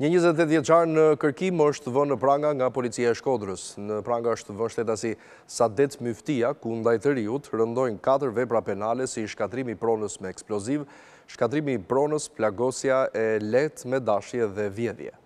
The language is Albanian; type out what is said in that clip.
Një 28 vjeqar në kërkim është vënë në pranga nga policia e shkodrës. Në pranga është vënë shtetasi Sadet Myftia, ku ndajtëriut rëndojnë 4 vepra penale si shkatrimi pronës me eksploziv, shkatrimi pronës, plagosja e let me dashje dhe vjedhje.